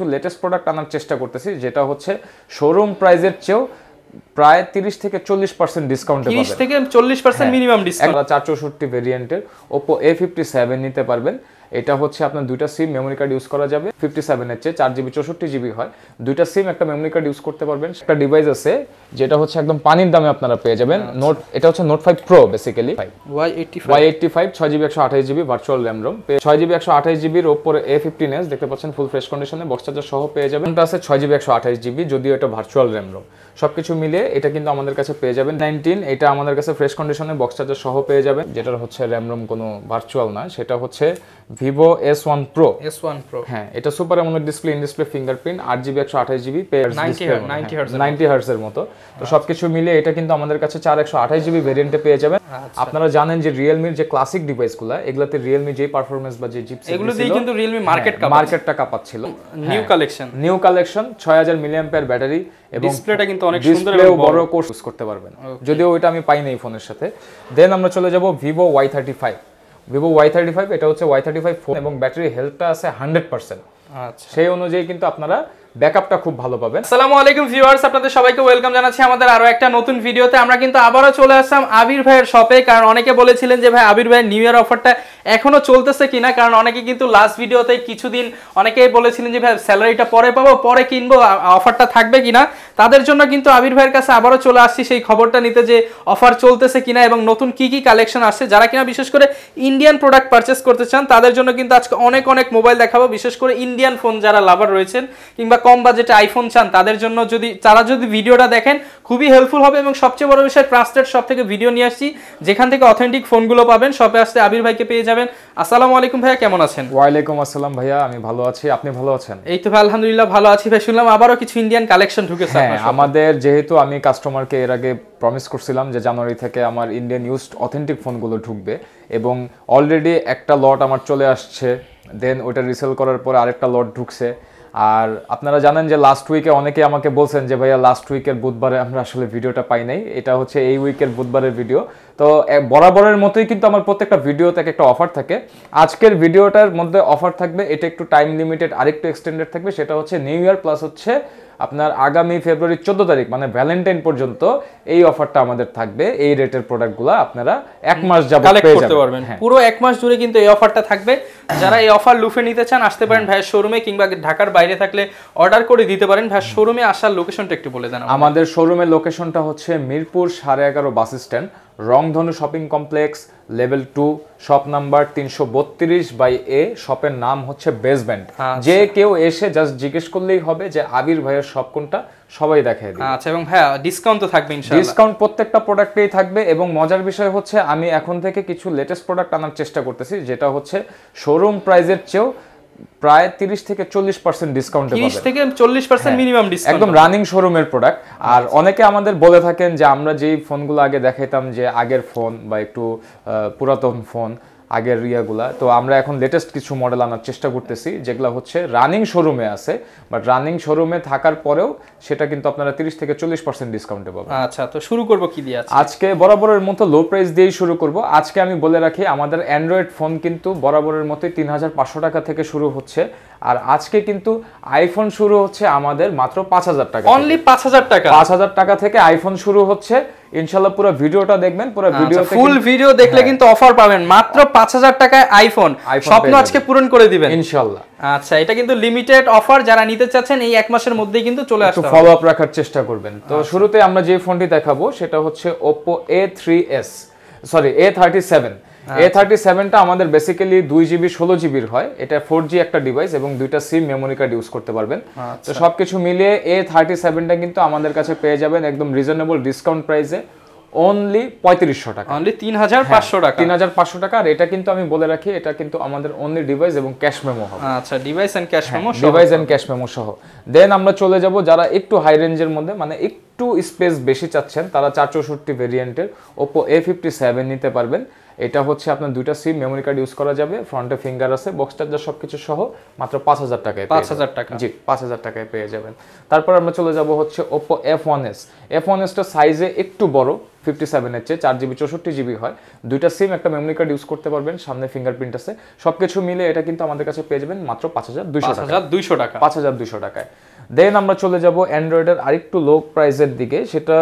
কিছু latest product আনার চেষ্টা করতেছি যেটা হচ্ছে শোরুম প্রাইজের চেয়েও প্রায় তিরিশ থেকে চল্লিশ পার্সেন্ট ডিসকাউন্ট থেকে চল্লিশ পার্সেন্ট মিনিমাম ডিসকাউন্ট চার চৌষট্টি ভেরিয়েন্টের ওপো এ ফিফটি সেভেন নিতে পারবেন এটা হচ্ছে আপনার দুইটা সিম মেমোরি কার্ড ইউজ করা যাবে ফিফটি সেভেনের চেয়ে চার জিবি চৌষট্টি জিবি হয় দুইটা সিম একটা মেমোরি কার্ড ইউজ করতে পারবেন একটা ডিভাইস আছে যেটা হচ্ছে একদম পানির দামে আপনারা পেয়ে যাবেন নোট আচ্ছা। এটা হচ্ছে note five pro basically Y eighty five ছয় জিবি একশো আঠাশ জিবি ভার্চুয়াল র্যাম রোম ছয় জিবি একশো আঠাশ জিবির ওপর এ ফিফটিন এস দেখতে পাচ্ছেন ফুল ফ্রেশ কন্ডিশনে বক্স চার্জার সহ পেয়ে যাবেন আছে ছয় জিবি একশো আঠাশ জিবি যদিও এটা ভার্চুয়াল র্যাম রোম সব কিছু মিলে এটা কিন্তু আমাদের কাছে পেয়ে যাবেন নাইনটিন এটা আমাদের কাছে ফ্রেশ কন্ডিশনে বক্স চার্জার সহ পেয়ে যাবেন যেটার হচ্ছে র্যামরম কোনো ভার্চুয়াল না সেটা হচ্ছে Vivo S one pro S one pro হ্যাঁ এটা super AMOLED display in display fingerprint আট জিবি একশো আঠাশ জিবি নাইনটি হার্সের মতো তো সব কিছু মিলে এটা কিন্তু আমাদের কাছে চার একশো আঠাশ জিবি ভেরিয়েন্টে পেয়ে যাবেন আচ্ছা। আপনারা জানেন যে রিয়েলমির যে ক্লাসিক ডিভাইসগুলো এগুলাতে রিয়েলমি যে পারফরমেন্স বা যে জিপস এগুলো দিয়ে কিন্তু রিয়েলমি মার্কেট মার্কেটটা কাপাচ্ছিল নিউ কালেকশন নিউ কালেকশন ছয় হাজার মিলিয়াম্পিয়ার ব্যাটারি এবং ডিসপ্লেটা কিন্তু অনেক সুন্দর এবং বড় কোর্স ইউজ করতে পারবেন যদিও ওইটা আমি পাই না এই ফোনের সাথে দেন আমরা চলে যাব Vivo Y thirty five Vivo Y thirty five এটা হচ্ছে ওয়াই থার্টি ফাইভ ফোন এবং ব্যাটারি হেলথটা আছে হান্ড্রেড আচ্ছা। পার্সেন্ট সেই অনুযায়ী কিন্তু আপনারা ব্যাকআপটা খুব ভালো পাবেন আসসালামু আলাইকুম ভিউয়ার্স আপনাদের সবাইকে ওয়েলকাম জানাচ্ছি আমাদের আরো একটা নতুন ভিডিওতে আমরা কিন্তু আবারও চলে আসলাম আবির ভাইয়ের শপে কারণ অনেকে বলেছিলেন যে ভাই আবির ভাইয়ের নিউ ইয়ার অফারটা এখনো চলতেছে কিনা কারণ অনেকে কিন্তু লাস্ট ভিডিওতে কিছুদিন অনেকেই বলেছিলেন যে ভাই স্যালারিটা পরে পাবো পরে কিনবো অফারটা থাকবে কিনা তাদের জন্য কিন্তু আবির ভাইয়ের কাছে আবারও চলে আসছি সেই খবরটা নিতে যে অফার চলতেছে কিনা এবং নতুন কি কি কালেকশন আসছে যারা কিনা বিশেষ করে ইন্ডিয়ান প্রোডাক্ট পারচেস করতে চান তাদের জন্য কিন্তু আজকে অনেক অনেক মোবাইল দেখাবো বিশেষ করে ইন্ডিয়ান ফোন যারা লাভার রয়েছেন কিংবা যারা কম বাজেটে আইফোন চান তাদের জন্য যদি তারা যদি ভিডিওটা দেখেন খুবই হেল্পফুল হবে এবং সবচেয়ে বড় বিষয় ট্রাস্টেড শপ থেকে ভিডিও নিয়ে আসছি যেখান থেকে অথেন্টিক ফোনগুলো পাবেন শপে আসতে আবির ভাইকে পেয়ে যাবেন আসসালামু আলাইকুম ভাইয়া কেমন আছেন ওয়ালাইকুম আসসালাম ভাইয়া আমি ভালো আছি আপনি ভালো আছেন এই তো ভাই আলহামদুলিল্লাহ ভালো আছি ভাই শুনলাম আবারও কিছু ইন্ডিয়ান কালেকশন ঢুকেছে হ্যাঁ, আমাদের যেহেতু আমি কাস্টমারকে এর আগে প্রমিস করছিলাম যে জানুয়ারি থেকে আমার ইন্ডিয়ান ইউজড অথেন্টিক ফোনগুলো ঢুকবে এবং অলরেডি একটা লট আমার চলে আসছে দেন ওটা রিসেল করার পরে আরেকটা লট ঢুকছে আর আপনারা জানেন যে লাস্ট উইকে অনেকে আমাকে বলছেন যে ভাইয়া লাস্ট উইকের বুধবারে আমরা আসলে ভিডিওটা পাই নাই এটা হচ্ছে এই উইকের বুধবারের ভিডিও তো বরাবরের মতোই কিন্তু আমার প্রত্যেকটা ভিডিওতে একটা অফার থাকে আজকের ভিডিওটার মধ্যে অফার থাকবে এটা একটু টাইম লিমিটেড আরেকটু এক্সটেন্ডেড থাকবে সেটা হচ্ছে নিউ ইয়ার প্লাস হচ্ছে আপনার আগামী ফেব্রুয়ারি চোদ্দ তারিখ মানে ভ্যালেন্টাইন পর্যন্ত এই অফারটা আমাদের থাকবে এই রেটের প্রোডাক্টগুলো আপনারা এক মাস যাবে করতে পারবেন হ্যাঁ। পুরো এক মাস জুড়ে কিন্তু এই অফারটা থাকবে যারা এই অফার লুফে নিতে চান আসতে পারেন ভাইয়ের শোরুমে কিংবা ঢাকার বাইরে থাকলে অর্ডার করে দিতে পারেন ভাইয়ের শোরুমে আসার লোকেশনটা একটু বলে দেন আমাদের শোরুমের লোকেশনটা হচ্ছে মিরপুর সাড়ে এগারো bus stand Rongdhonu shopping complex level two shop number তিনশো বত্রিশ বাই এ শপের নাম হচ্ছে বেসমেন্ট আচ্ছা। যে কেউ এসে জাস্ট জিজ্ঞেস করলেই হবে যে আবির ভাইয়ের শপ কোনটা সবাই দেখে আচ্ছা এবং হ্যাঁ ডিসকাউন্ট তো থাকবে ডিসকাউন্ট প্রত্যেকটা প্রোডাক্টেই থাকবে এবং মজার বিষয় হচ্ছে আমি এখন থেকে কিছু লেটেস্ট প্রোডাক্ট আনার চেষ্টা করতেছি যেটা হচ্ছে শোরুম প্রাইজের চেয়েও প্রায় 30 থেকে 40 পার্সেন্ট ডিসকাউন্টে 30 থেকে 40 পার্সেন্ট মিনিমাম ডিসকাউন্ট একদম রানিং শোরুমের প্রোডাক্ট আর আচ্ছা। অনেকে আমাদের বলে থাকেন যে আমরা যেই ফোনগুলো আগে দেখাইতাম যে আগের ফোন বা একটু পুরাতন ফোন আগের রিয়াগুলা তো আমরা এখন লেটেস্ট কিছু মডেল আনার চেষ্টা করতেছি যেগুলো হচ্ছে রানিং শোরুমে আছে বাট রানিং শোরুমে থাকার পরেও সেটা কিন্তু আপনারা তিরিশ থেকে চল্লিশ পার্সেন্ট ডিসকাউন্টে পাবেন আচ্ছা তো শুরু করবো কি দিয়ে আজকে বরাবরের মতো লো প্রাইস দিয়েই শুরু করব আজকে আমি বলে রাখি আমাদের অ্যান্ড্রয়েড ফোন কিন্তু বরাবরের মতোই তিন হাজার পাঁচশো টাকা থেকে শুরু হচ্ছে আর আজকে কিন্তু আইফোন শুরু হচ্ছে আমাদের মাত্র পাঁচ হাজার টাকা অনলি পাঁচ হাজার টাকা পাঁচ হাজার টাকা থেকে আইফোন শুরু হচ্ছে ইনশাল্লাহ পুরো ভিডিওটা দেখবেন পুরো আচ্ছা, ভিডিও ফুল ভিডিও দেখলে হ্যাঁ। কিন্তু অফার পাবেন মাত্র পাঁচ হাজার টাকায় আইফোন স্বপ্ন আজকে পূরণ করে দিবেন ইনশাল্লাহ আচ্ছা এটা কিন্তু লিমিটেড অফার যারা নিতে চাচ্ছেন এই এক মাসের মধ্যেই কিন্তু চলে আসবে ফলো আপ রাখার চেষ্টা করবেন তো আচ্ছা। শুরুতে আমরা যে ফোনটি দেখাবো সেটা হচ্ছে Oppo A3s sorry A37 A thirty সেভেনটা আমাদের বেসিক্যালি দুই জিবি ষোলো জিবির হয় এটা ফোর জি একটা ডিভাইস এবং দুইটা সিম মেমোরি কার্ড ইউজ করতে পারবেন আচ্ছা। তো সব কিছু মিলিয়ে এ থার্টি সেভেনটা কিন্তু আমাদের কাছে পেয়ে যাবেন একদম রিজনেবল ডিসকাউন্ট প্রাইসে অনলি পঁয়ত্রিশশো টাকা অনলি তিন হাজার পাঁচশো হ্যাঁ, টাকা তিন হাজার পাঁচশো টাকা আর এটা কিন্তু আমি বলে রাখি এটা কিন্তু আমাদের অনলি ডিভাইস এবং ক্যাশ মেমো হবে আচ্ছা device and cash memo device and cash memo সহ দেন আমরা চলে যাব যারা একটু হাই রেঞ্জের মধ্যে মানে একটু স্পেস বেশি চাচ্ছেন তারা চার চৌষট্টি ভেরিয়েন্টের ওপো এ ফিফটি সেভেন নিতে পারবেন এটা হচ্ছে আপনার দুইটা সিম মেমোরি কার্ড ইউজ করা যাবে ফ্রন্টে ফিঙ্গার আছে বক্স চার্জার সব কিছু সহ মাত্র পাঁচ হাজার টাকায় পাঁচ হাজার টাকা জি পাঁচ হাজার টাকায় পেয়ে যাবেন তারপর আমরা চলে যাব হচ্ছে Oppo F one S F one এসটা সাইজে একটু বড় ফিফটি সেভেনের চেয়ে চার জিবি চৌষট্টি জিবি হয় দুইটা সিম একটা মেমোরি কার্ড ইউজ করতে পারবেন সামনে ফিঙ্গারপ্রিন্ট আছে সব কিছু মিলে এটা কিন্তু আমাদের কাছে পেয়ে যাবেন মাত্র পাঁচ হাজার দুইশো হাজার দুইশো টাকা পাঁচ হাজার দুইশো টাকায় দেন আমরা চলে যাব অ্যান্ড্রয়েডের আরেকটু লো প্রাইসের দিকে সেটা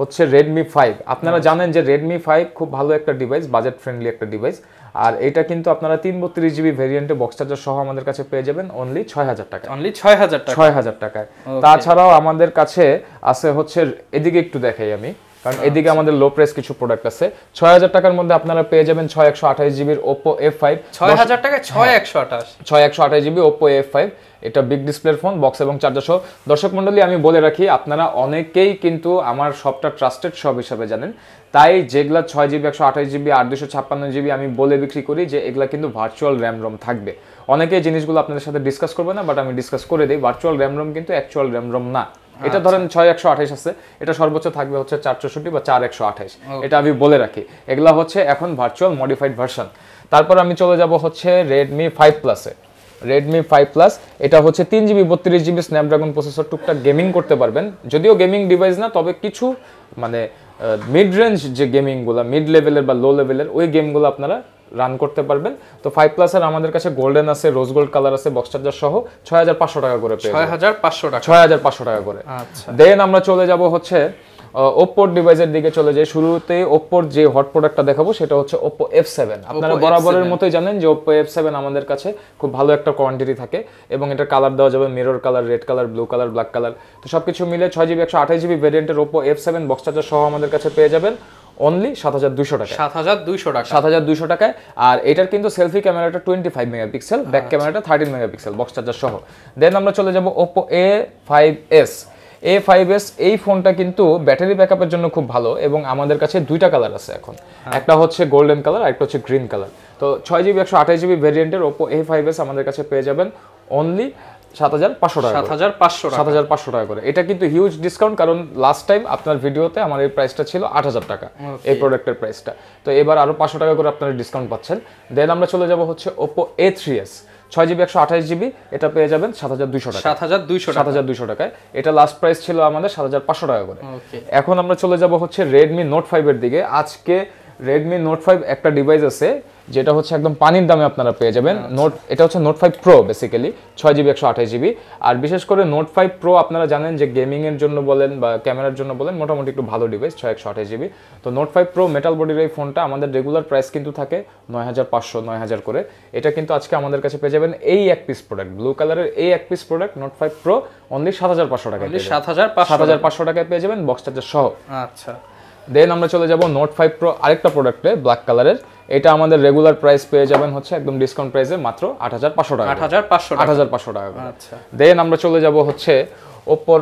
হচ্ছে রেডমি ফাইভ আপনারা জানেন যে রেডমি ফাইভ খুব ভালো একটা ডিভাইস বাজেট ফ্রেন্ডলি একটা ডিভাইস আর এটা কিন্তু আপনারা তিন বত্রিশ জিবি ভেরিয়েন্টে বক্স চার্জার সহ আমাদের কাছে পেয়ে যাবেন অনলি ছয় হাজার টাকা অনলি ছয় হাজার ছয় হাজার টাকায় তাছাড়াও আমাদের কাছে আছে হচ্ছে এদিকে একটু দেখাই আমি কারণ এদিকে আচ্ছা। আমাদের লো প্রাইস কিছু প্রোডাক্ট আছে ছয় হাজার টাকার মধ্যে আপনারা পেয়ে যাবেন ছয় একশো আঠাশ জিবির ওপো এফ ফাইভ ছয় হাজার টাকা হ্যাঁ। ছয় একশো আঠাশ ছয় একশো আঠাশ জিবি ওপো এফ ফাইভ এটা বিগ ডিসপ্লের ফোন বক্স এবং চার্জার সহ দর্শক মন্ডলী আমি বলে রাখি আপনারা অনেকেই কিন্তু আমার সবটা ট্রাস্টেড সব হিসাবে জানেন তাই যেগুলা ছয় জিবি একশো আঠাশ জিবি আট দুশো ছাপ্পান্ন জিবি আমি বলে বিক্রি করি যে এগুলা কিন্তু ভার্চুয়াল র্যাম রম থাকবে অনেকে জিনিসগুলো আপনাদের সাথে ডিসকাস করবে না বাট আমি ডিসকাস করে দিই ভার্চুয়াল র্যাম রম কিন্তু অ্যাকচুয়াল র্যাম রম না এটা আচ্ছা। ধরেন ছয় একশো আঠাইশ আছে এটা সর্বোচ্চ থাকবে হচ্ছে চার চৌষট্টি বা চার একশো আঠাইশ এটা আমি বলে রাখি এগুলা হচ্ছে এখন ভার্চুয়াল মডিফাইড ভার্সন তারপর আমি চলে যাব হচ্ছে রেডমি ফাইভ প্লাসে রেডমি ফাইভ প্লাস এটা হচ্ছে তিন জিবি বত্রিশ জিবি স্ন্যাপড্রাগন প্রসেসর টুকটাক গেমিং করতে পারবেন যদিও গেমিং ডিভাইস না তবে কিছু মানে মিড রেঞ্জ যে গেমিংগুলো মিড লেভেলের বা লো লেভেলের ওই গেমগুলো আপনারা রান করতে পারবেন তো ফাইভ প্লাসের আমাদের কাছে গোল্ডেন আছে রোজ গোল্ড কালার আছে বক্স চার্জার সহ ছয় হাজার পাঁচশো টাকা করে ছয় হাজার পাঁচশো টাকা ছয় হাজার পাঁচশো টাকা করে দেন আচ্ছা। আমরা চলে যাব হচ্ছে ওপোর ডিভাইসের দিকে চলে যাই শুরুতে ওপোর যে হট প্রোডাক্টটা দেখাবো সেটা হচ্ছে ওপো এফ সেভেন আপনারা বরাবরের মতোই জানেন যে ওপো এফ সেভেন আমাদের কাছে খুব ভালো একটা কোয়ান্টিটি থাকে এবং এটা কালার দেওয়া যাবে maroon colour red colour blue colour black colour তো সব কিছু মিলে ছয় জিবি একশো আঠাশ জিবি ভেরিয়েন্টের Oppo F seven box charger সহ আমাদের কাছে পেয়ে যাবেন অনলি সাত হাজার দুশো টাকা সাত হাজার দুশো টাকা সাত হাজার দুশো টাকায় আর এটার কিন্তু সেলফি ক্যামেরাটা টোয়েন্টি ফাইভ মেগাপিক্সেল ব্যাক ক্যামেরাটা থার্টিন মেগাপিক্সেল বক্স চার্জার সহ দেন আমরা চলে যাব Oppo A five S A five S এই ফোনটা কিন্তু ব্যাটারি ব্যাকআপের জন্য খুব ভালো এবং আমাদের কাছে দুইটা কালার আছে এখন হ্যাঁ। একটা হচ্ছে গোল্ডেন কালার আর একটা হচ্ছে গ্রিন কালার তো ছয় জিবি একশো আঠাশ জিবি ভেরিয়েন্টের ওপো এ ফাইভ এস আমাদের কাছে পেয়ে যাবেন অনলি সাত হাজার পাঁচশো টাকা সাত হাজার পাঁচশো সাত হাজার পাঁচশো টাকা করে এটা কিন্তু হিউজ ডিসকাউন্ট কারণ লাস্ট টাইম আপনার ভিডিওতে আমার এই প্রাইসটা ছিল আট হাজার টাকা এই প্রোডাক্টের প্রাইসটা তো এবার পাঁচশো টাকা করে আপনারা ডিসকাউন্ট পাচ্ছেন দেন আমরা চলে হচ্ছে এ থ্রি এস ছয় জিবি একশো আঠাশ জিবি এটা পেয়ে যাবেন সাত হাজার দুইশো টাকা সাত হাজার দুইশো সাত হাজার দুইশো টাকায় এটা লাস্ট প্রাইস ছিল আমাদের সাত হাজার পাঁচশো টাকা করে এখন আমরা চলে যাব হচ্ছে রেডমি নোট ফাইভের দিকে আজকে রেডমি নোট ফাইভ একটা ডিভাইস আছে যেটা হচ্ছে একদম পানির দামে আপনারা পেয়ে যাবেন নোট আচ্ছা। এটা হচ্ছে নোট ফাইভ প্রো বেসিক্যালি ছয় জিবি একশো আঠাশ জিবি আর বিশেষ করে নোট ফাইভ প্রো আপনারা জানেন যে গেমিংয়ের জন্য বলেন বা ক্যামেরার জন্য বলেন মোটামুটি একটু ভালো ডিভাইস ছয় একশো আঠাশ জিবি তো নোট ফাইভ প্রো মেটাল বডির এই ফোনটা আমাদের রেগুলার প্রাইস কিন্তু থাকে নয় হাজার পাঁচশো নয় হাজার করে এটা কিন্তু আজকে আমাদের কাছে পেয়ে যাবেন এই এক পিস প্রোডাক্ট ব্লু কালারের এই এক piece product note five pro only সাত হাজার পাঁচশো টাকা সাত হাজার সাত হাজার পাঁচশো টাকায় পেয়ে যাবেন বক্স চার্জার সহ আচ্ছা দেন আমরা চলে যাব নোট ফাইভ প্রো আরেকটা প্রোডাক্টে ব্ল্যাক কালারের এটা আমাদের রেগুলার প্রাইস পেয়ে যাবেন হচ্ছে একদম ডিসকাউন্ট প্রাইসে মাত্র আট হাজার পাঁচশো টাকা আট হাজার পাঁচশো আট হাজার পাঁচশো টাকা আচ্ছা দেন আমরা চলে যাব হচ্ছে ওপোর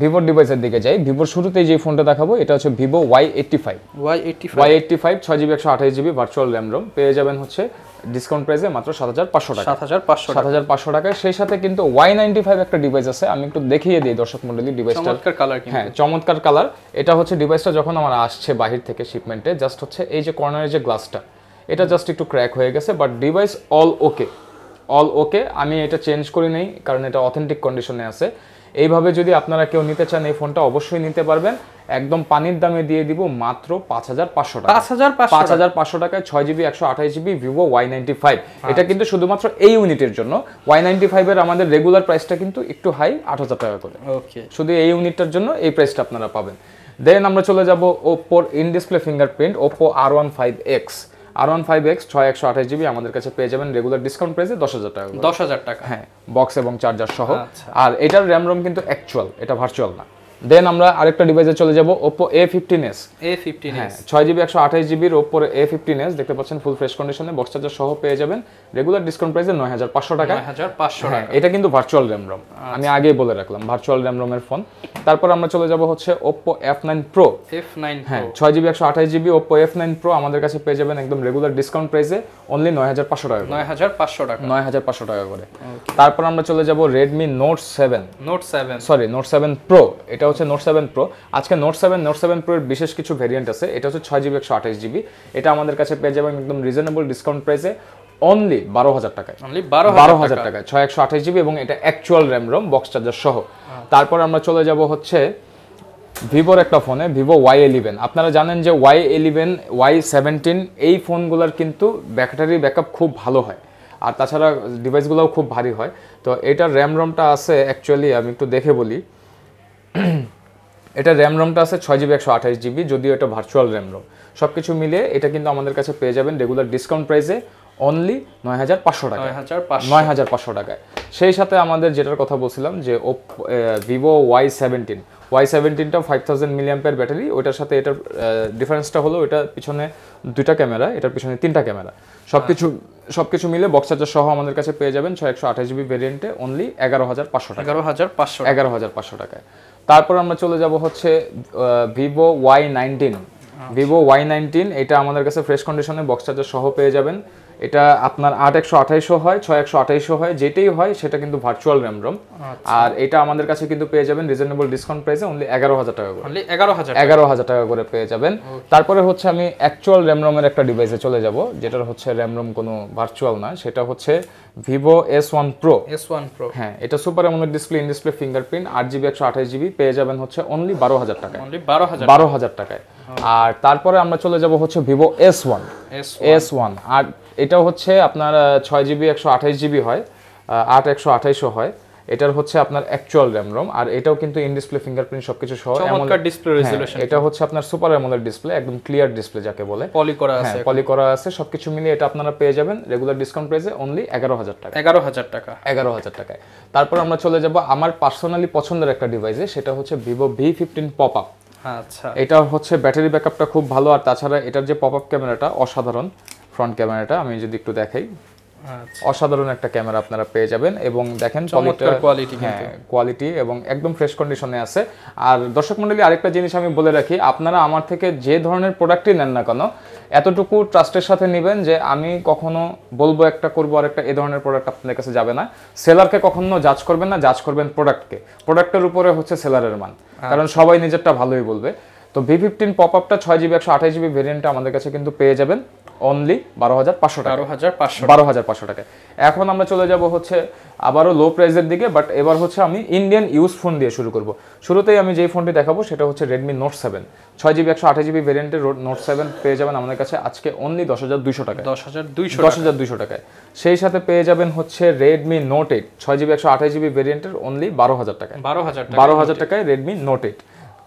ভিভোর ডিভাইসের দিকে যাই ভিভোর শুরুতেই যে ফোনটা দেখাবো এটা হচ্ছে Vivo Y eighty five Y eighty five Y eighty five ছয় জিবি একশো আঠাশ জিবি ভার্চুয়াল র্যাম রোম পেয়ে যাবেন হচ্ছে ডিসকাউন্ট প্রাইসে মাত্র সাত হাজার পাঁচশো টাকা সাত হাজার পাঁচশো সাত হাজার পাঁচশো টাকায় সেই সাথে কিন্তু ওয়াই নাইনটি ফাইভ একটা ডিভাইস আছে আমি একটু দেখিয়ে দিই দর্শক মন্ডলী ডিভাইসটা চমৎকার কালার হ্যাঁ চমৎকার কালার এটা হচ্ছে ডিভাইসটা যখন আমার আসছে বাহির থেকে শিপমেন্টে জাস্ট হচ্ছে এই যে কর্নারের যে গ্লাসটা এটা জাস্ট একটু ক্র্যাক হয়ে গেছে but device all okay all okay আমি এটা চেঞ্জ করি নেই কারণ এটা অথেন্টিক কন্ডিশনে আছে এইভাবে যদি আপনারা কেউ নিতে চান এই ফোনটা অবশ্যই নিতে পারবেন একদম পানির দামে দিয়ে দিব মাত্র পাঁচ হাজার পাঁচশো টাকা পাঁচ হাজার পাঁচ হাজার পাঁচশো টাকায় ছয় জিবি একশো আঠাশ GB Vivo Y ninety five এটা কিন্তু শুধুমাত্র এই ইউনিটের জন্য ওয়াই নাইনটি ফাইভের আমাদের রেগুলার প্রাইসটা কিন্তু একটু হাই আট হাজার টাকা করে ওকে শুধু এই ইউনিটটার জন্য এই প্রাইসটা আপনারা পাবেন দেন আমরা চলে যাব ওপোর in display fingerprint Oppo R one five X R one five X ছয় একশো আঠাশ জিবি আমাদের কাছে পেয়ে যাবেন রেগুলার ডিসকাউন্ট প্রাইসে দশ হাজার টাকা দশ হাজার টাকা হ্যাঁ বক্স এবং চার্জার সহ আচ্ছা। আর এটার র্যাম রোম কিন্তু অ্যাকচুয়াল এটা ভার্চুয়াল না দেন আমরা আরেকটা ডিভাইসে চলে যাব Oppo A15s A15s 6GB 128GB এর Oppo A15s দেখতে পাচ্ছেন ফুল ফ্রেশ কন্ডিশনে বক্স চার্জার সহ পেয়ে যাবেন রেগুলার ডিসকাউন্ট প্রাইসে 9500 টাকা 9500 হ্যাঁ, টাকা এটা কিন্তু ভার্চুয়াল RAM ROM আমি আচ্ছা। আগেই বলে রাখলাম ভার্চুয়াল RAM ROM এর ফোন তারপর আমরা চলে যাব হচ্ছে Oppo F9 Pro F9 Pro হ্যাঁ 6GB 128GB Oppo F9 Pro আমাদের কাছে পেয়ে যাবেন একদম রেগুলার ডিসকাউন্ট প্রাইসে অনলি 9500 টাকা 9500 টাকা 9500 টাকা করে তারপর আমরা চলে যাব Redmi Note 7 Note 7 sorry Note 7 Pro এটা হচ্ছে নোট সেভেন প্রো আজকে নোট সেভেন নোট সেভেন প্রোর বিশেষ কিছু ভেরিয়েন্ট আছে এটা হচ্ছে ছয় জিবি একশো আঠাশ জিবি এটা আমাদের কাছে পেয়ে যাবেন একদম রিজনেবল ডিসকাউন্ট প্রাইসে অনলি বারো হাজার টাকায় অনলি বারো বারো হাজার টাকায় ছয় একশো আঠাশ জিবি এবং এটা actual RAM ROM box charger সহ আচ্ছা। তারপর আমরা চলে যাব হচ্ছে ভিভোর একটা ফোনে ভিভো ওয়াই এলিভেন আপনারা জানেন যে ওয়াই এলিভেন ওয়াই সেভেন্টিন এই ফোনগুলোর কিন্তু ব্যাটারি ব্যাকআপ খুব ভালো হয় আর তাছাড়া ডিভাইসগুলোও খুব ভারী হয় তো এটার র্যাম রমটা আছে অ্যাকচুয়ালি আমি একটু দেখে বলি এটা র্যাম রোমটা আছে ছয় জিবি একশো আঠাশ জিবি যদিও এটা ভার্চুয়াল র্যাম রম সব কিছু মিলিয়ে এটা কিন্তু আমাদের কাছে পেয়ে যাবেন রেগুলার ডিসকাউন্ট প্রাইসে অনলি নয় হাজার পাঁচশো টাকা নয় হাজার পাঁচশো টাকায় সেই সাথে আমাদের যেটার কথা বলছিলাম যে ও ভিভো ওয়াই সেভেন্টিন ওয়াই সেভেন্টিনটা ফাইভ থাউজেন্ড মিলিয়াম্পের ব্যাটারি ওইটার সাথে এটার ডিফারেন্সটা হলো ওইটা পিছনে দুইটা ক্যামেরা এটার পিছনে তিনটা ক্যামেরা সবকিছু সবকিছু মিলে বক্স সহ আমাদের কাছে পেয়ে যাবেন ছয় একশো আঠাশ জিবি ভেরিয়েন্টে অনলি এগারো হাজার পাঁচশো টাকা এগারো হাজার পাঁচশো এগারো হাজার পাঁচশো টাকায় তারপর আমরা চলে যাব হচ্ছে Vivo Y nineteen Vivo Y nineteen এটা আমাদের কাছে ফ্রেশ কন্ডিশনে বক্স সহ পেয়ে যাবেন এটা আপনার আট একশো আঠাইশো হয় ছয় একশো আঠাইশো হয় যেটাই হয় সেটা কিন্তু ভার্চুয়াল র্যাম রম আর এটা আমাদের কাছে কিন্তু পেয়ে যাবেন রিজনেবল ডিসকাউন্ট প্রাইসে অনলি এগারো হাজার টাকা করে এগারো হাজার এগারো হাজার টাকা করে পেয়ে যাবেন তারপরে হচ্ছে আমি অ্যাকচুয়াল র্যাম রমের একটা ডিভাইসে চলে যাব যেটার হচ্ছে র্যাম রম কোনো ভার্চুয়াল না সেটা হচ্ছে Vivo S one pro S one pro হ্যাঁ এটা সুপার এমন ডিসপ্লে ইন ডিসপ্লে ফিঙ্গারপ্রিন্ট আট জিবি একশো আঠাশ জিবি পেয়ে যাবেন হচ্ছে অনলি বারো হাজার টাকা অনলি বারো হাজার বারো হাজার টাকায় আর তারপরে আমরা চলে যাব হচ্ছে Vivo S one S one আর এটা হচ্ছে আপনার ছয় জিবি একশো আঠাইশ জিবি হয় আট একশো আঠাইশও হয় এটার হচ্ছে আপনার অ্যাকচুয়াল র্যাম রোম আর এটাও কিন্তু ইন ডিসপ্লে ফিঙ্গারপ্রিন্ট সবকিছু সহ ডিসপ্লে হ্যাঁ, এটা হচ্ছে আপনার সুপার অ্যামোলের ডিসপ্লে একদম ক্লিয়ার ডিসপ্লে যাকে বলে পলি করা হ্যাঁ, আছে পলি করা আছে সবকিছু মিলিয়ে এটা আপনারা পেয়ে যাবেন রেগুলার ডিসকাউন্ট প্রাইসে অনলি হাজার টাকা এগারো হাজার টাকা এগারো হাজার টাকায় তারপর আমরা চলে যাব আমার পার্সোনালি পছন্দের একটা ডিভাইসে সেটা হচ্ছে Vivo V fifteen pop up আচ্ছা এটা হচ্ছে ব্যাটারি ব্যাকআপটা খুব ভালো আর তাছাড়া এটার যে পপ আপ ক্যামেরাটা অসাধারণ ফ্রন্ট ক্যামেরাটা আমি যদি একটু দেখাই আচ্ছা। অসাধারণ একটা ক্যামেরা আপনারা পেয়ে যাবেন এবং দেখেন কোয়ালিটি হ্যাঁ কোয়ালিটি এবং একদম ফ্রেশ কন্ডিশনে আছে আর দর্শক মন্ডলী আরেকটা জিনিস আমি বলে রাখি আপনারা আমার থেকে যে ধরনের প্রোডাক্টই নেন না কেন এতটুকু ট্রাস্টের সাথে নেবেন যে আমি কখনো বলবো একটা করবো আর একটা এ ধরনের প্রোডাক্ট আপনার কাছে যাবে না সেলারকে কখনো জাজ করবেন না জাজ করবেন প্রোডাক্টকে প্রোডাক্টের উপরে হচ্ছে সেলারের মান আচ্ছা। কারণ সবাই নিজেরটা ভালোই বলবে তো ভি ফিফটিন পপ আপটা ছয় জিবি একশো আঠাশ জিবি ভেরিয়েন্টটা আমাদের কাছে কিন্তু পেয়ে যাবেন অনলি বারো হাজার পাঁচশো টাকা বারো হাজার পাঁচশো বারো হাজার পাঁচশো টাকা এখন আমরা চলে যাব হচ্ছে আবারও লো প্রাইসের দিকে বাট এবার হচ্ছে আমি ইন্ডিয়ান ইউজ ফোন দিয়ে শুরু করব শুরুতেই আমি যেই ফোনটি দেখাবো সেটা হচ্ছে রেডমি নোট সেভেন ছয় জিবি একশো আঠাশ জিবি ভেরিয়েন্টের নোট সেভেন পেয়ে যাবেন আমাদের কাছে আজকে অনলি দশ হাজার দুইশো টাকায় দশ হাজার দুইশো দশ হাজার দুইশো টাকায় সেই সাথে পেয়ে যাবেন হচ্ছে রেডমি নোট এইট ছয় জিবি একশো আঠাশ জিবি ভেরিয়েন্টের অনলি বারো হাজার টাকায় বারো হাজার বারো হাজার টাকায় রেডমি নোট এইট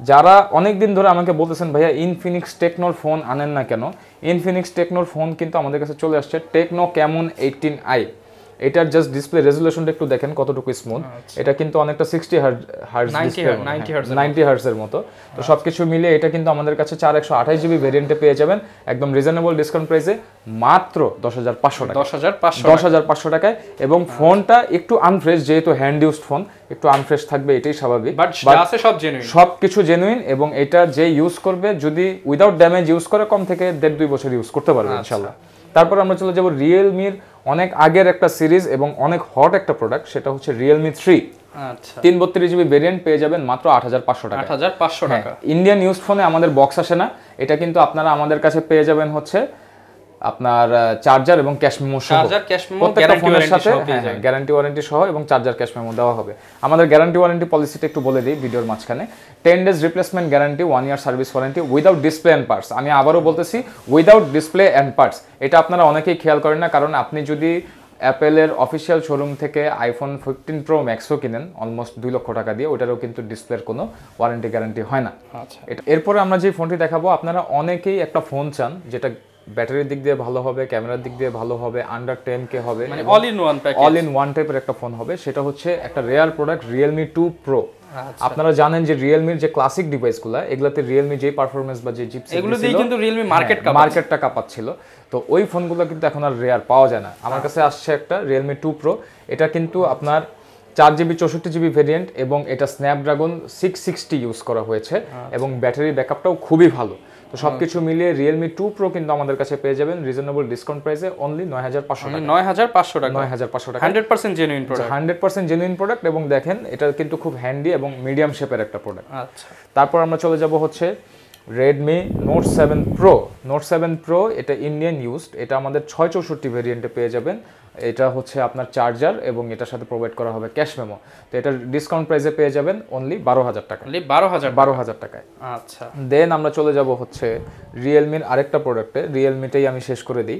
যারা অনেক দিন ধরে আমাকে বলতেছেন ভাইয়া ইনফিনিক্স টেকনোর ফোন আনেন না কেন ইনফিনিক্স টেকনোর ফোন কিন্তু আমাদের কাছে চলে আসছে টেকনো ক্যামন এইটিন আই এটার জাস্ট ডিসপ্লে রেজুলেশনটা একটু দেখেন কতটুকু স্মুথ আচ্ছা। এটা কিন্তু অনেকটা সিক্সটি হার্জ নাইনটি হার্জের মতো তো আচ্ছা। সব কিছু মিলে এটা কিন্তু আমাদের কাছে চার একশো আঠাশ জিবি ভেরিয়েন্টে পেয়ে যাবেন একদম রিজনেবল ডিসকাউন্ট প্রাইসে মাত্র দশ হাজার পাঁচশো টাকা দশ হাজার পাঁচশো টাকায় এবং আচ্ছা। ফোনটা একটু আনফ্রেশ যেহেতু হ্যান্ড ইউজড ফোন একটু আনফ্রেশ থাকবে এটাই স্বাভাবিক সব জেনুইন সব কিছু জেনুইন এবং এটা যে ইউজ করবে যদি উইদাউট ড্যামেজ ইউজ করে কম থেকে দেড় দুই বছর ইউজ করতে পারবে ইনশাল্লাহ তারপর আমরা চলে যাব রিয়েলমির অনেক আগের একটা সিরিজ এবং অনেক হট একটা প্রোডাক্ট সেটা হচ্ছে রিয়েলমি থ্রি আচ্ছা। তিন বত্রিশ জিবি ভেরিয়েন্ট পেয়ে যাবেন মাত্র আট হাজার পাঁচশো টাকা আট হাজার পাঁচশো হ্যাঁ, টাকা ইন্ডিয়ান ইউজ ফোনে আমাদের বক্স আসে না এটা কিন্তু আপনারা আমাদের কাছে পেয়ে যাবেন হচ্ছে আপনার চার্জার এবং ক্যাশ মেমো সহ প্রত্যেকটা ফোনের সাথে গ্যারান্টি হ্যাঁ, ওয়ারেন্টি সহ এবং চার্জার ক্যাশ মেমো দেওয়া হবে আমাদের গ্যারান্টি ওয়ারেন্টি পলিসিটা একটু বলে দিই ভিডিওর মাঝখানে ten days replacement guarantee one year service warranty without display and parts আমি আবারও বলতেছি উইদাউট ডিসপ্লে অ্যান্ড পার্টস এটা আপনারা অনেকেই খেয়াল করেন না কারণ আপনি যদি অ্যাপেলের অফিসিয়াল শোরুম থেকে আইফোন ফিফটিন প্রো ম্যাক্সও কিনেন অলমোস্ট দুই লক্ষ টাকা দিয়ে ওটারও কিন্তু ডিসপ্লের কোনো ওয়ারেন্টি গ্যারান্টি হয় না আচ্ছা এরপরে আমরা যে ফোনটি দেখাবো আপনারা অনেকেই একটা ফোন চান যেটা ব্যাটারির দিক দিয়ে ভালো হবে ক্যামেরার দিক দিয়ে ভালো হবে আন্ডার টেন কে হবে all in one all in one টাইপের একটা ফোন হবে সেটা হচ্ছে একটা rare product Realme two pro আপনারা জানেন যে রিয়েলমির যে ক্লাসিক ডিভাইসগুলো এগুলাতে রিয়েলমি যে পারফরমেন্স বা যে জিপস এগুলো দিয়ে কিন্তু রিয়েলমি মার্কেট মার্কেটটা কাঁপাচ্ছিল তো ওই ফোনগুলো কিন্তু এখন আর রেয়ার পাওয়া যায় না আমার কাছে আচ্ছা। আসছে একটা রিয়েলমি টু প্রো এটা কিন্তু আপনার চার জিবি চৌষট্টি জিবি ভেরিয়েন্ট এবং এটা স্ন্যাপড্রাগন সিক্স সিক্সটি ইউজ করা হয়েছে আচ্ছা। এবং ব্যাটারি ব্যাকআপটাও খুবই ভালো তো সবকিছু মিলিয়ে রিয়েলমি টু প্রো কিন্তু আমাদের কাছে পেয়ে যাবেন রিজনেবল ডিসকাউন্ট প্রাইসে অনলি নয় হাজার পাঁচশো মানে টাকা নয় হাজার পাঁচশো টাকা নয় হাজার পাঁচশো টাকা hundred percent genuine product hundred percent genuine product এবং দেখেন এটা কিন্তু খুব হ্যান্ডি এবং মিডিয়াম শেপের একটা প্রোডাক্ট আচ্ছা তারপর আমরা চলে যাব হচ্ছে Redmi note seven pro note seven pro এটা ইন্ডিয়ান ইউজড এটা আমাদের ছয় চৌষট্টি ভেরিয়েন্টে পেয়ে যাবেন এটা হচ্ছে আপনার চার্জার এবং এটার সাথে প্রোভাইড করা হবে ক্যাশ মেমো তো এটা ডিসকাউন্ট প্রাইসে পেয়ে যাবেন অনলি বারো হাজার টাকা অনলি বারো হাজার বারো হাজার টাকায় আচ্ছা দেন আমরা চলে যাব হচ্ছে রিয়েলমির আরেকটা প্রোডাক্টে রিয়েলমিটাই আমি শেষ করে দিই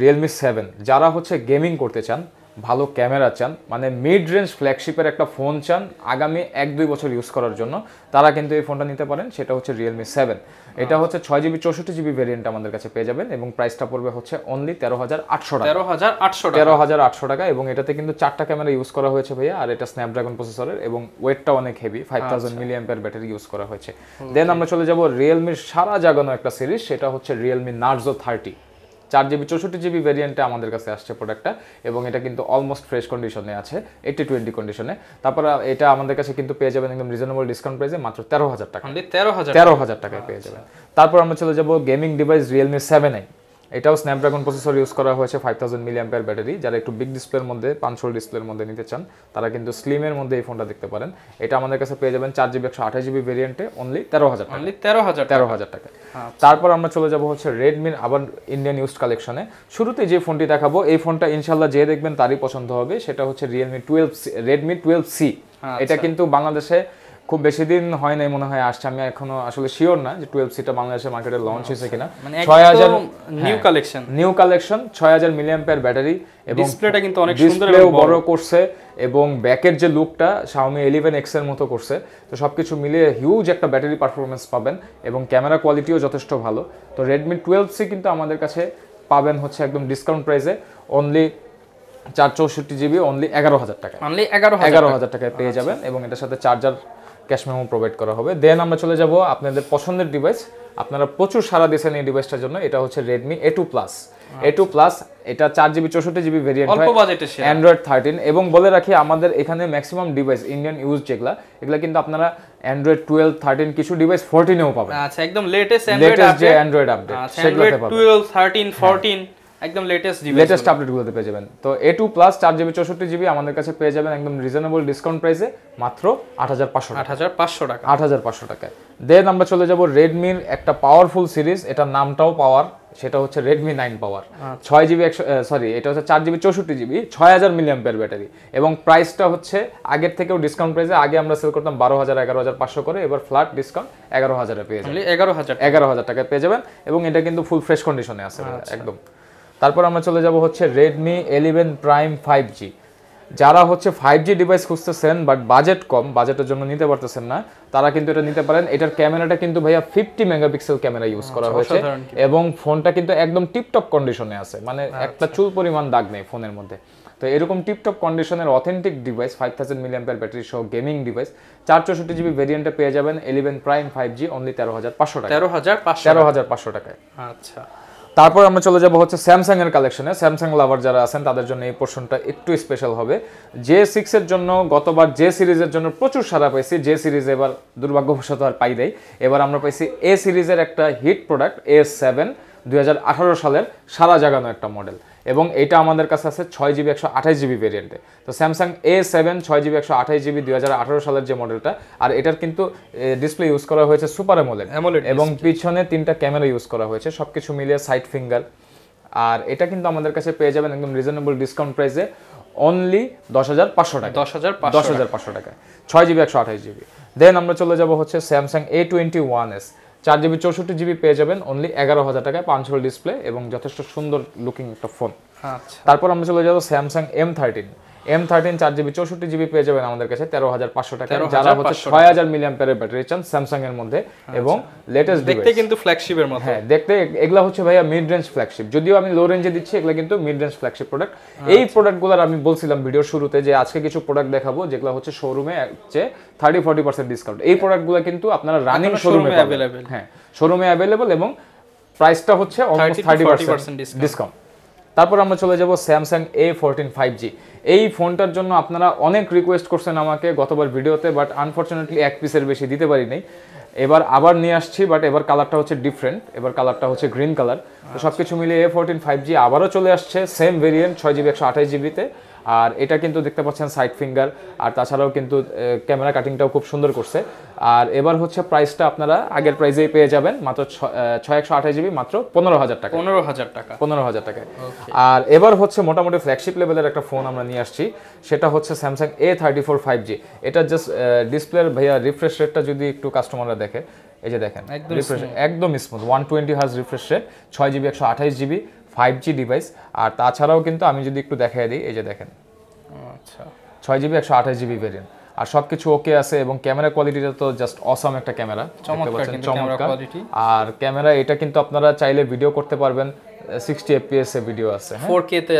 রিয়েলমি সেভেন যারা হচ্ছে গেমিং করতে চান ভালো ক্যামেরা চান মানে মিড রেঞ্জ ফ্ল্যাগশিপের একটা ফোন চান আগামী এক দুই বছর ইউজ করার জন্য তারা কিন্তু এই ফোনটা নিতে পারেন সেটা হচ্ছে রিয়েলমি সেভেন এটা হচ্ছে ছয় জিবি চৌষট্টি জিবি ভেরিয়েন্ট আমাদের কাছে পেয়ে যাবেন এবং প্রাইসটা পড়বে হচ্ছে অনলি তেরো হাজার আটশো টাকা তেরো হাজার আটশো তেরো হাজার আটশো টাকা এবং এটাতে কিন্তু চারটা ক্যামেরা ইউজ করা হয়েছে ভাইয়া আর এটা স্ন্যাপড্রাগন প্রসেসরের এবং ওয়েটটা অনেক heavy five thousand milli battery use করা হয়েছে দেন আমরা চলে যাব রিয়েলমির সারা জাগানো একটা সিরিজ সেটা হচ্ছে রিয়েলমি নার্জো থার্টি চার জিবি চৌষট্টি জিবি ভেরিয়েন্টে আমাদের কাছে আসছে প্রোডাক্টটা এবং এটা কিন্তু অলমোস্ট ফ্রেশ কন্ডিশনে আছে এইটি টোয়েন্টি কন্ডিশনে তারপরে এটা আমাদের কাছে কিন্তু পেয়ে যাবেন একদম রিজনেবল ডিসকাউন্ট প্রাইসে মাত্র তেরো হাজার টাকা তেরো হাজার তেরো হাজার টাকায় পেয়ে যাবেন তারপর আমরা চলে যাবো gaming device Realme seven i এটাও স্ন্যাপড্রাগন প্রসেসর ইউজ করা হয়েছে five thousand milliampere battery যারা একটু বিগ ডিসপ্লের মধ্যে পাঁচশো ডিসপ্লের মধ্যে নিতে চান তারা কিন্তু স্লিমের মধ্যে এই ফোনটা দেখতে পারেন এটা আমাদের কাছে পেয়ে যাবেন চার জিবি একশো আঠাশ জিবি ভেরিয়েন্টে অনলি তেরো হাজার অনলি তেরো হাজার তেরো হাজার টাকা আচ্ছা। তারপর আমরা চলে যাবো হচ্ছে রেডমির আবার ইন্ডিয়ান ইউজ কালেকশনে শুরুতে যে ফোনটি দেখাবো এই ফোনটা ইনশাল্লাহ যে দেখবেন তারই পছন্দ হবে সেটা হচ্ছে Realme twelve C Redmi twelve C এটা কিন্তু বাংলাদেশে খুব বেশি দিন হয় নাই মনে হয় আসছে আমি এখনো আসলে শিওর না যে টুয়েলভ সিটা বাংলাদেশের মার্কেটে লঞ্চ হয়েছে কিনা মানে ছয় হাজার নিউ কালেকশন নিউ কালেকশন ছয় হাজার মিলিয়াম ব্যাটারি এবং ডিসপ্লেটা কিন্তু অনেক সুন্দর বড় করছে এবং ব্যাকের যে লুকটা Xiaomi 11X এর মতো করছে তো সবকিছু মিলিয়ে হিউজ একটা ব্যাটারি পারফরমেন্স পাবেন এবং ক্যামেরা কোয়ালিটিও যথেষ্ট ভালো তো Redmi 12C কিন্তু আমাদের কাছে পাবেন হচ্ছে একদম ডিসকাউন্ট প্রাইসে অনলি চার চৌষট্টি জিবি অনলি এগারো হাজার টাকা অনলি এগারো এগারো হাজার টাকায় পেয়ে আচ্ছা। যাবেন এবং এটার সাথে চার্জার ক্যাশ মেমো প্রোভাইড করা হবে দেন আমরা চলে যাব আপনাদের পছন্দের ডিভাইস আপনারা প্রচুর সারা দিয়েছেন এই ডিভাইসটার জন্য এটা হচ্ছে Redmi A two plus A two plus এটা চার জিবি চৌষট্টি জিবি ভেরিয়েন্ট অ্যান্ড্রয়েড থার্টিন এবং বলে রাখি আমাদের এখানে ম্যাক্সিমাম ডিভাইস ইন্ডিয়ান ইউজ যেগুলা এগুলা কিন্তু আপনারা অ্যান্ড্রয়েড টুয়েলভ থার্টিন কিছু ডিভাইস ফোরটিনেও পাবেন আচ্ছা একদম লেটেস্ট লেটেস্ট যে অ্যান্ড্রয়েড আপডেট সেগুলো পাবেন টুয়েলভ থার্টিন ফোরটিন একদম লেটেস্ট লেটেস্ট আপডেটগুলোতে পেয়ে যাবেন তো এ টু প্লাস চার জিবি চৌষট্টি জিবি আমাদের কাছে পেয়ে যাবেন একদম রিজনেবল ডিসকাউন্ট প্রাইসে মাত্র আট হাজার পাঁচশো আট হাজার পাঁচশো টাকা আট হাজার পাঁচশো টাকায় দেন আমরা চলে যাব রেডমির একটা পাওয়ারফুল সিরিজ এটার নামটাও পাওয়ার সেটা হচ্ছে রেডমি নাইন পাওয়ার ছয় জিবি একশো সরি এটা হচ্ছে চার জিবি চৌষট্টি জিবি ছয় হাজার মিলিয়াম পেয়ার ব্যাটারি এবং প্রাইসটা হচ্ছে আগের থেকেও ডিসকাউন্ট প্রাইসে আগে আমরা সেল করতাম বারো হাজার এগারো হাজার পাঁচশো করে এবার ফ্ল্যাট ডিসকাউন্ট এগারো হাজারে পেয়ে যাবেন এগারো হাজার এগারো হাজার টাকায় পেয়ে যাবেন এবং এটা কিন্তু ফুল ফ্রেশ কন্ডিশনে আছে আচ্ছা। একদম তারপর আমরা চলে যাব হচ্ছে রেডমি এলিভেন প্রাইম ফাইভ যারা হচ্ছে ফাইভ ডিভাইস খুঁজতেছেন বাট বাজেট কম বাজেটের জন্য নিতে পারতেছেন না তারা কিন্তু এটা নিতে পারেন এটার ক্যামেরাটা কিন্তু ভাইয়া ফিফটি মেগাপিক্সেল ক্যামেরা ইউজ আচ্ছা, করা হয়েছে এবং ফোনটা কিন্তু একদম টিপটপ কন্ডিশনে আছে মানে আচ্ছা। একটা চুল পরিমাণ দাগ নেই ফোনের মধ্যে তো এরকম টিপটপ কন্ডিশনের authentic device five thousand milliampere battery সহ গেমিং ডিভাইস চার চৌষট্টি জিবি ভেরিয়েন্টে পেয়ে যাবেন eleven prime five G only তেরো হাজার পাঁচশো টাকা তেরো হাজার তেরো হাজার পাঁচশো টাকায় আচ্ছা তারপর আমরা চলে যাব হচ্ছে স্যামসাং এর কালেকশনে স্যামসাং লাভার যারা আছেন তাদের জন্য এই পোর্শনটা একটু স্পেশাল হবে জে সিক্সের জন্য গতবার জে সিরিজের জন্য প্রচুর সারা পাইছি জে সিরিজ এবার দুর্ভাগ্যবশত আর পাই দেয় এবার আমরা পাইছি এ সিরিজের একটা হিট প্রোডাক্ট এ সেভেন দুই সালের সারা জাগানো একটা মডেল এবং এটা আমাদের কাছে আছে ছয় জিবি একশো আঠাশ জিবি ভেরিয়েন্টে তো স্যামসাং এ সেভেন ছয় জিবি একশো আঠাশ জিবি দুই সালের যে মডেলটা আর এটার কিন্তু ডিসপ্লে ইউজ করা হয়েছে সুপার এমোলেড অ্যামোলেড এবং পিছনে তিনটা ক্যামেরা ইউজ করা হয়েছে সব কিছু মিলিয়ে সাইড ফিঙ্গার আর এটা কিন্তু আমাদের কাছে পেয়ে যাবেন একদম রিজনেবল ডিসকাউন্ট প্রাইসে অনলি দশ হাজার পাঁচশো টাকা দশ হাজার দশ হাজার পাঁচশো টাকা ছয় জিবি একশো আঠাশ জিবি দেন আমরা চলে যাব হচ্ছে Samsung A twenty one S চার জিবি চৌষট্টি জিবি পেয়ে যাবেন অনলি এগারো হাজার টাকায় পাঁচ ডিসপ্লে এবং যথেষ্ট সুন্দর লুকিং একটা ফোন আচ্ছা। তারপর আমরা চলে যাবো Samsung M thirteen M thirteen চার জিবি চৌষট্টি জিবি পেয়ে যাবেন আমাদের কাছে তেরো হাজার পাঁচশো টাকা যারা হচ্ছে ছয় হাজার মিলিয়াম প্যারের ব্যাটারি চান স্যামসাং এর মধ্যে আচ্ছা। এবং লেটেস্ট দেখতে কিন্তু ফ্ল্যাগশিপের মধ্যে হ্যাঁ দেখতে এগুলা হচ্ছে ভাইয়া মিড রেঞ্জ ফ্ল্যাগশিপ যদিও আমি লো রেঞ্জে দিচ্ছি এগুলা কিন্তু মিড রেঞ্জ ফ্ল্যাগশিপ প্রোডাক্ট এই প্রোডাক্টগুলোর আমি বলছিলাম ভিডিওর শুরুতে যে আজকে কিছু প্রোডাক্ট দেখাবো যেগুলো হচ্ছে শোরুমে হচ্ছে থার্টি ফর্টি পার্সেন্ট ডিসকাউন্ট এই প্রোডাক্টগুলো কিন্তু আপনারা রানিং শোরুমে অ্যাভেলেবেল হ্যাঁ শোরুমে অ্যাভেলেবল এবং প্রাইসটা হচ্ছে অলমোস্ট থার্টি পার্সেন্ট ডিসকাউন্ট তারপর আমরা চলে যাব Samsung A fourteen five G এই ফোনটার জন্য আপনারা অনেক রিকোয়েস্ট করছেন আমাকে গতবার ভিডিওতে বাট আনফর্চুনেটলি এক পিসের বেশি দিতে পারি নাই এবার আবার নিয়ে আসছি বাট এবার কালারটা হচ্ছে ডিফারেন্ট এবার কালারটা হচ্ছে গ্রিন কালার তো মিলিয়ে এ ফোরটিন ফাইভ জি আবারও চলে আসছে সেম ভেরিয়েন্ট ছয় জিবি একশো আঠাশ জিবিতে আর এটা কিন্তু দেখতে পাচ্ছেন সাইড ফিঙ্গার আর তাছাড়াও কিন্তু ক্যামেরা কাটিংটাও খুব সুন্দর করছে আর এবার হচ্ছে প্রাইসটা আপনারা আগের প্রাইজেই পেয়ে যাবেন মাত্র ছয় একশো আঠাশ জিবি মাত্র পনেরো হাজার টাকা পনেরো হাজার টাকা পনেরো হাজার টাকা আর এবার হচ্ছে মোটামুটি ফ্ল্যাগশিপ লেভেলের একটা ফোন আমরা নিয়ে আসছি সেটা হচ্ছে Samsung A thirty four five G এটা জাস্ট ডিসপ্লের ভাইয়া রিফ্রেশ রেটটা যদি একটু কাস্টমাররা দেখে এই যে দেখেন একদম smooth one twenty hertz refresh rate ছয় জিবি একশো আঠাশ জিবি ফাইভ জি ডিভাইস আর তাছাড়াও কিন্তু আমি যদি একটু দেখাই দিই এই যে দেখেন আচ্ছা ছয় জিবি একশো আঠাশ জিবি ভেরিয়েন্ট আর সবকিছু ওকে আছে এবং ক্যামেরা কোয়ালিটিটা তো জাস্ট অসাম একটা ক্যামেরা চমৎকার আর ক্যামেরা এটা কিন্তু আপনারা চাইলে ভিডিও করতে পারবেন সিক্সটি এফপিএস এ ভিডিও আছে ফোর হ্যাঁ? কে তে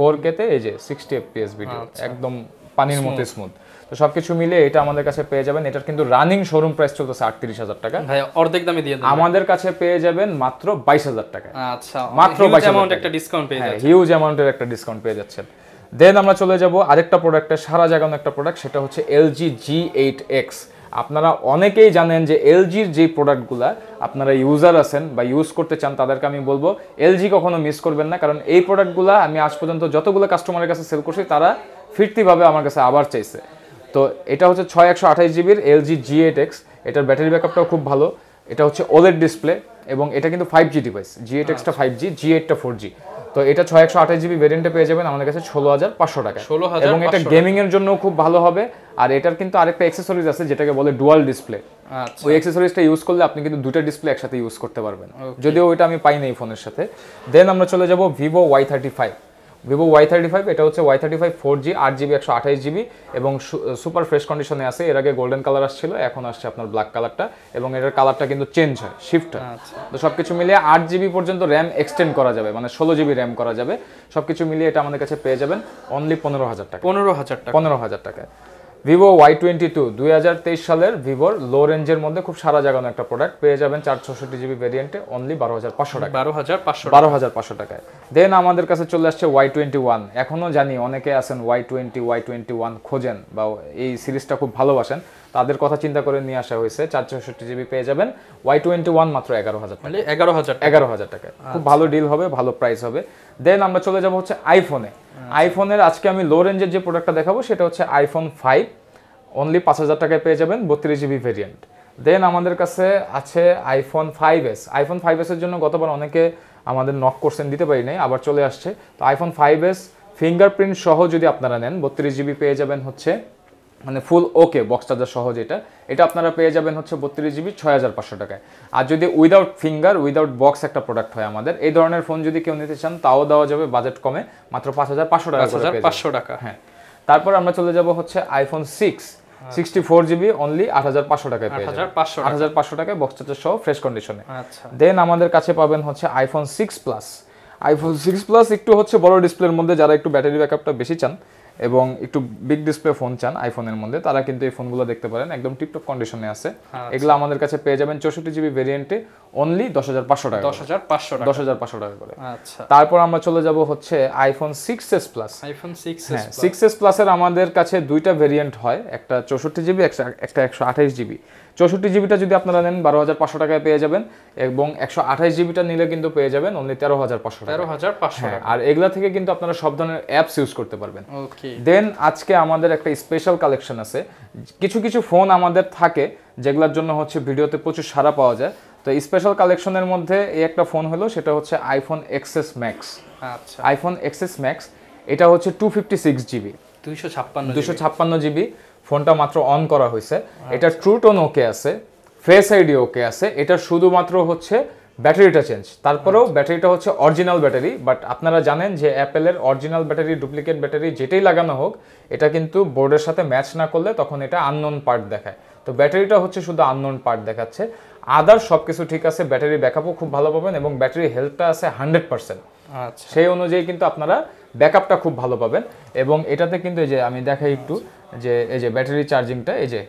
ফোর কে তে এই যে সিক্সটি এফপিএস ভিডিও একদম পানির মতো স্মুথ তো সবকিছু মিলে এটা আমাদের কাছে পেয়ে যাবেন এটার কিন্তু রানিং শোরুম প্রাইস চলতেছে আটত্রিশ হাজার টাকা অর্ধেক দামে দিয়ে আমাদের কাছে পেয়ে যাবেন মাত্র বাইশ হাজার টাকা আচ্ছা মাত্র বাইশ অ্যামাউন্ট একটা ডিসকাউন্ট পেয়ে যাচ্ছে হিউজ অ্যামাউন্টের একটা ডিসকাউন্ট পেয়ে যাচ্ছেন দেন আমরা চলে যাব আরেকটা প্রোডাক্টে সারা জাগানো একটা প্রোডাক্ট সেটা হচ্ছে এলজি জি এইট এক্স আপনারা অনেকেই জানেন যে এলজির যে প্রোডাক্টগুলো আপনারা ইউজার আছেন বা ইউজ করতে চান তাদেরকে আমি বলবো এলজি কখনো মিস করবেন না কারণ এই প্রোডাক্টগুলো আমি আজ পর্যন্ত যতগুলো কাস্টমারের কাছে সেল করছি তারা ফিরতিভাবে আমার কাছে আবার চাইছে তো এটা হচ্ছে ছয় একশো আঠাশ জিবির এলজি জি এইট এক্স এটার ব্যাটারি ব্যাকআপটাও খুব ভালো এটা হচ্ছে ওলেড ডিসপ্লে এবং এটা কিন্তু five G device G eight এক্সটা আচ্ছা। ফাইভ জি জি এইটটা ফোর জি তো এটা ছয় একশো আঠাশ জিবি ভেরিয়েন্টে পেয়ে যাবেন আমাদের কাছে ষোলো হাজার পাঁচশো টাকা ষোলো এবং এটা গেমিং এর জন্য খুব ভালো হবে আর এটার কিন্তু আরেকটা অ্যাক্সেসরিজ আছে যেটাকে বলে ডুয়াল আচ্ছা। ডিসপ্লে ওই অ্যাক্সেসরিজটা ইউজ করলে আপনি কিন্তু দুটা ডিসপ্লে একসাথে ইউজ করতে পারবেন যদিও ওইটা আমি পাই নাই ফোনের সাথে দেন আমরা চলে যাব Vivo Y thirty five Vivo Y thirty five এটা হচ্ছে Y thirty five four G আট জিবি একশো আঠাইশ জিবি এবং সুপার ফ্রেশ কন্ডিশনে আছে এর আগে গোল্ডেন কালার আসছিল এখন আসছে আপনার ব্ল্যাক কালারটা এবং এটার কালারটা কিন্তু চেঞ্জ হয় শিফট আচ্ছা। তো সব কিছু মিলিয়ে আট জিবি পর্যন্ত র্যাম এক্সটেন্ড করা যাবে মানে ষোলো জিবি র্যাম করা যাবে সব কিছু মিলিয়ে এটা আমাদের কাছে পেয়ে যাবেন অনলি পনেরো হাজার টাকা পনেরো হাজার টাকা পনেরো হাজার টাকায় ভিভো ওয়াই টোয়েন্টি টু দুই হাজার তেইশ সালের ভিভোর লো রেঞ্জের মধ্যে খুব সারা জাগানো একটা প্রোডাক্ট পেয়ে যাবেন চার ছষট্টি জিবি ভেরিয়েন্টে অনলি বারো হাজার পাঁচশো টাকা বারো হাজার পাঁচশো বারো হাজার পাঁচশো টাকায় দেন আমাদের কাছে চলে আসছে ওয়াই টোয়েন্টি ওয়ান এখনও জানি অনেকে আছেন Y twenty Y twenty one খোঁজেন বা এই সিরিজটা খুব ভালোবাসেন তাদের কথা চিন্তা করে নিয়ে আসা হয়েছে চার চৌষট্টি জিবি পেয়ে যাবেন ওয়াই টোয়েন্টি ওয়ান মাত্র মানে এগারো হাজার টাকা এগারো হাজার এগারো হাজার টাকা খুব ভালো ডিল আচ্ছা। হবে ভালো প্রাইস হবে দেন আমরা চলে যাব হচ্ছে আইফোনে আইফোনের আচ্ছা। আজকে আমি লো রেঞ্জের যে প্রোডাক্টটা দেখাবো সেটা হচ্ছে আইফোন ফাইভ অনলি পাঁচ হাজার টাকায় পেয়ে যাবেন বত্রিশ জিবি ভেরিয়েন্ট দেন আমাদের কাছে আছে iPhone five S iPhone five এসের জন্য গতবার অনেকে আমাদের নক কোর্সেন দিতে পারি নাই আবার চলে আসছে তো আইফোন ফাইভ এস ফিঙ্গারপ্রিন্ট সহ যদি আপনারা নেন বত্রিশ জিবি পেয়ে যাবেন হচ্ছে মানে ফুল ওকে বক্স চার্জার সহজ এটা এটা আপনারা পেয়ে যাবেন হচ্ছে বত্রিশ জিবি ছয় হাজার পাঁচশো টাকায় আর যদি উইদাউট ফিঙ্গার উইদাউট বক্স একটা প্রোডাক্ট হয় আমাদের এই ধরনের ফোন যদি কেউ নিতে চান তাও দেওয়া যাবে বাজেট কমে মাত্র পাঁচ হাজার পাঁচশো টাকা পাঁচশো টাকা হ্যাঁ তারপর আমরা চলে যাব হচ্ছে iPhone six sixty four GB only আট হাজার পাঁচশো টাকায় পেয়ে যাবেন আট হাজার পাঁচশো টাকায় বক্স চার্জার সহ ফ্রেশ কন্ডিশনে দেন আমাদের কাছে পাবেন হচ্ছে iPhone six plus iPhone six plus একটু হচ্ছে বড় ডিসপ্লের মধ্যে যারা একটু ব্যাটারি ব্যাকআপটা বেশি চান এবং একটু বিগ ডিসপ্লে ফোন চান আইফোনের মধ্যে তারা কিন্তু এই ফোনগুলো দেখতে পারেন একদম টিপটপ কন্ডিশনে আছে আচ্ছা। এগুলো আমাদের কাছে পেয়ে যাবেন চৌষট্টি জিবি ভেরিয়েন্টে অনলি দশ হাজার পাঁচশো টাকা দশ হাজার পাঁচশো দশ হাজার পাঁচশো টাকা করে আচ্ছা তারপর আমরা চলে যাব হচ্ছে iPhone six S plus iPhone six হ্যাঁ সিক্স এস প্লাসের আমাদের কাছে দুইটা ভেরিয়েন্ট হয় একটা চৌষট্টি জিবি একটা একশো আঠাইশ জিবি চৌষট্টি জিবিটা যদি আপনারা নেন বারো হাজার পাঁচশো টাকায় পেয়ে যাবেন এবং একশো আঠাশ জিবিটা নিলে কিন্তু পেয়ে যাবেন অনলি তেরো হাজার পাঁচশো তেরো হাজার পাঁচশো হ্যাঁ, আর এগুলা থেকে কিন্তু আপনারা সব ধরনের অ্যাপস ইউজ করতে পারবেন দেন আজকে আমাদের একটা স্পেশাল কালেকশন আছে কিছু কিছু ফোন আমাদের থাকে যেগুলোর জন্য হচ্ছে ভিডিওতে প্রচুর সারা পাওয়া যায় তো স্পেশাল কালেকশনের মধ্যে এই একটা ফোন হলো সেটা হচ্ছে আইফোন এক্সেস ম্যাক্স আচ্ছা আইফোন এক্সেস ম্যাক্স এটা হচ্ছে টু ফিফটি সিক্স জিবি দুইশো ছাপ্পান্ন দুইশো ছাপ্পান্ন জিবি ফোনটা মাত্র অন করা হয়েছে এটা ট্রুটোন ওকে আছে ফেস আইডি ওকে আছে এটা শুধুমাত্র হচ্ছে ব্যাটারিটা চেঞ্জ তারপরেও আচ্ছা। ব্যাটারিটা হচ্ছে অরিজিনাল ব্যাটারি বাট আপনারা জানেন যে অ্যাপেলের অরিজিনাল ব্যাটারি ডুপ্লিকেট ব্যাটারি যেটাই লাগানো হোক এটা কিন্তু বোর্ডের সাথে ম্যাচ না করলে তখন এটা আননোন পার্ট দেখায় তো ব্যাটারিটা হচ্ছে শুধু আননোন পার্ট দেখাচ্ছে আদার সব কিছু ঠিক আছে ব্যাটারি ব্যাকআপও খুব ভালো পাবেন এবং ব্যাটারি হেলথটা আছে হান্ড্রেড আচ্ছা। পার্সেন্ট সেই অনুযায়ী কিন্তু আপনারা ব্যাকআপটা খুব ভালো পাবেন এবং এটাতে কিন্তু এই যে আমি দেখাই একটু যে এই যে ব্যাটারি চার্জিংটা এই যে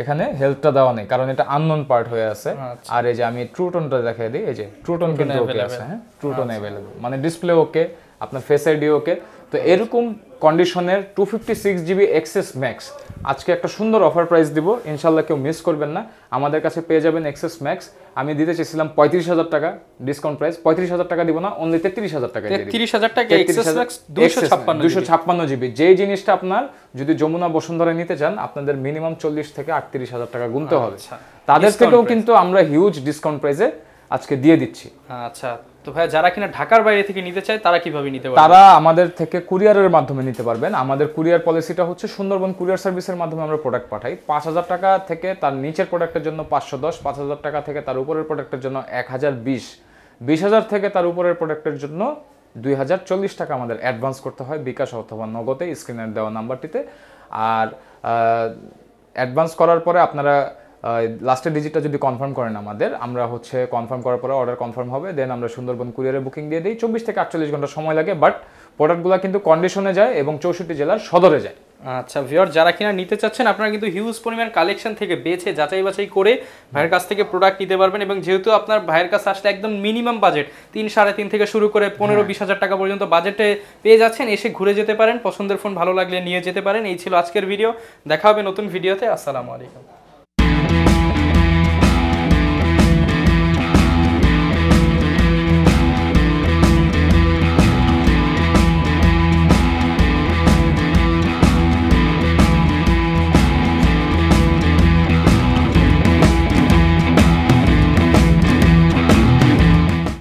এখানে হেলথটা দেওয়া নেই কারণ এটা আননোন পার্ট হয়ে আছে আচ্ছা। আর এই যে আমি ট্রুটনটা দেখাই দিই এই যে ট্রুটন কিন্তু ওকে আছে হ্যাঁ ট্রুটন আচ্ছা। অ্যাভেলেবল মানে ডিসপ্লে ওকে আপনার ফেস আইডি ওকে তো এরকম কন্ডিশনের two fifty six GB XS max আজকে একটা সুন্দর অফার প্রাইস দিব ইনশাল্লাহ কেউ মিস করবেন না আমাদের কাছে পেয়ে যাবেন এক্সেস ম্যাক্স আমি দিতে চেয়েছিলাম পঁয়ত্রিশ হাজার টাকা ডিসকাউন্ট প্রাইস পঁয়ত্রিশ হাজার টাকা দিব না অনলি তেত্রিশ হাজার টাকা তেত্রিশ হাজার টাকা দুশো ছাপ্পান্ন জিবি যে জিনিসটা আপনার যদি যমুনা বসুন্ধরা নিতে চান আপনাদের মিনিমাম চল্লিশ থেকে আটত্রিশ হাজার টাকা গুনতে আচ্ছা। হবে তাদের থেকেও কিন্তু আমরা হিউজ ডিসকাউন্ট প্রাইসে আজকে দিয়ে দিচ্ছি আচ্ছা তো ভাই যারা কিনা ঢাকার বাইরে থেকে নিতে চায় তারা কিভাবে নিতে পারবে তারা আমাদের থেকে কুরিয়ারের মাধ্যমে নিতে পারবেন আমাদের কুরিয়ার পলিসিটা হচ্ছে সুন্দরবন কুরিয়ার সার্ভিসের মাধ্যমে আমরা প্রোডাক্ট পাঠাই পাঁচ হাজার টাকা থেকে তার নিচের প্রোডাক্টের জন্য পাঁচশো দশ পাঁচ হাজার টাকা থেকে তার উপরের প্রোডাক্টের জন্য এক হাজার বিশ বিশ হাজার থেকে তার উপরের প্রোডাক্টের জন্য দুই হাজার চল্লিশ টাকা আমাদের অ্যাডভান্স করতে হয় বিকাশ অথবা নগদে স্ক্রিনের দেওয়া নাম্বারটিতে আর অ্যাডভান্স করার পরে আপনারা লাস্টের ডিজিটটা যদি কনফার্ম করেন আমাদের আমরা হচ্ছে কনফার্ম করার পরে অর্ডার কনফার্ম হবে দেন আমরা সুন্দরবন কুরিয়ারে বুকিং দিয়ে দিই চব্বিশ থেকে আটচল্লিশ ঘন্টা সময় লাগে বাট প্রোডাক্টগুলো কিন্তু কন্ডিশনে যায় এবং চৌষট্টি জেলার সদরে যায় আচ্ছা ভিওর যারা কিনা নিতে চাচ্ছেন আপনারা কিন্তু হিউজ পরিমাণ কালেকশন থেকে বেছে যাচাই বাছাই করে ভাইয়ের কাছ থেকে প্রোডাক্ট নিতে পারবেন এবং যেহেতু আপনার ভাইয়ের কাছে আসলে একদম মিনিমাম বাজেট তিন সাড়ে তিন থেকে শুরু করে পনেরো হ্যাঁ। বিশ হাজার টাকা পর্যন্ত বাজেটে পেয়ে যাচ্ছেন এসে ঘুরে যেতে পারেন পছন্দের ফোন ভালো লাগলে নিয়ে যেতে পারেন এই ছিল আজকের ভিডিও দেখা হবে নতুন ভিডিওতে আসসালামু আলাইকুম